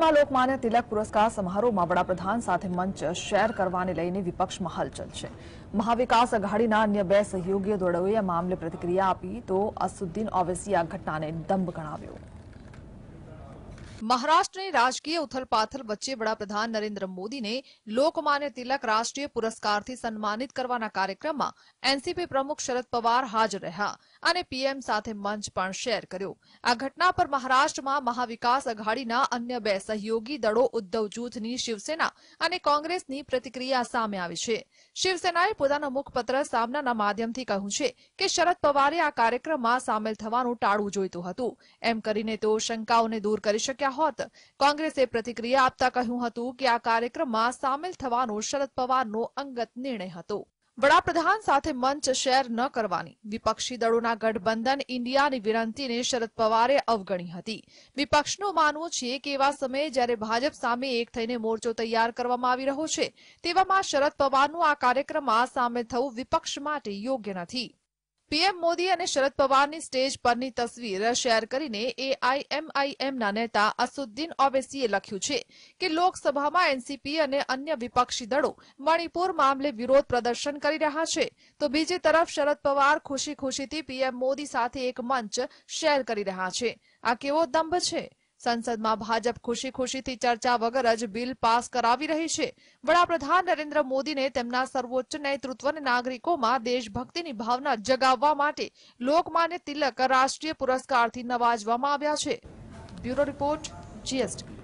દિલ્હીમાં લોકમાન્ય તિલક પુરસ્કાર સમારોહમાં વડાપ્રધાન સાથે મંચ શેર કરવાને લઈને વિપક્ષમાં હલચલ છે મહાવિકાસ અઘાડીના અન્ય બે સહયોગીઓ દોડોએ આ મામલે પ્રતિક્રિયા આપી તો અસુદ્દીન ઓવેસીએ આ ઘટનાને દંભ ગણાવ્યો મહારાષ્ટ્રની રાજકીય ઉથલપાથલ વચ્ચે વડાપ્રધાન નરેન્દ્ર મોદીને લોકમાન્ય તિલક રાષ્ટ્રીય પુરસ્કારથી સન્માનિત કરવાના કાર્યક્રમમાં એનસીપી પ્રમુખ શરદ પવાર હાજર રહ્યા અને પીએમ સાથે મંચ પણ શેર કર્યો આ ઘટના પર મહારાષ્ટ્રમાં મહાવિકાસ અઘાડીના અન્ય બે સહયોગી દળો ઉદ્ધવ જૂથની શિવસેના અને કોંગ્રેસની પ્રતિક્રિયા સામે આવી છે શિવસેનાએ પોતાના મુખપત્ર સામનાના માધ્યમથી કહ્યું છે કે શરદ પવારે આ કાર્યક્રમમાં સામેલ થવાનું ટાળવું જોઈતું હતું એમ કરીને તેઓ શંકાઓને દૂર કરી શક્યા કર્યા હોત કોંગ્રેસે પ્રતિક્રિયા આપતા કહ્યું હતું કે આ કાર્યક્રમમાં સામેલ થવાનો શરદ પવારનો અંગત નિર્ણય હતો વડાપ્રધાન સાથે મંચ શેર ન કરવાની વિપક્ષી દળોના ગઠબંધન ઇન્ડિયાની વિનંતીને શરદ પવારે અવગણી હતી વિપક્ષનું માનવું છે કે એવા સમયે જ્યારે ભાજપ સામે એક થઈને મોરચો તૈયાર કરવામાં આવી રહ્યો છે તેવામાં શરદ પવારનું આ કાર્યક્રમમાં સામેલ થવું વિપક્ષ માટે યોગ્ય નથી પીએમ મોદી અને શરદ પવારની સ્ટેજ પરની તસવીર શેર કરીને એઆઈએમઆઈએમના નેતા અસુદ્દીન ઓવેસીએ લખ્યું છે કે લોકસભામાં એનસીપી અને અન્ય વિપક્ષી દળો મણિપુર મામલે વિરોધ પ્રદર્શન કરી રહ્યા છે તો બીજી તરફ શરદ પવાર ખુશી ખુશીથી પીએમ મોદી સાથે એક મંચ શેર કરી રહ્યા છે આ કેવો દંભ છે સંસદમાં ભાજપ ખુશી ખુશીથી ચર્ચા વગર જ બિલ પાસ કરાવી રહી છે વડાપ્રધાન નરેન્દ્ર મોદીને તેમના સર્વોચ્ચ નેતૃત્વને નાગરિકોમાં દેશભક્તિની ભાવના જગાવવા માટે લોકમાન્ય તિલક રાષ્ટ્રીય પુરસ્કારથી નવાજવામાં આવ્યા છે બ્યુરો રિપોર્ટ જીએસટી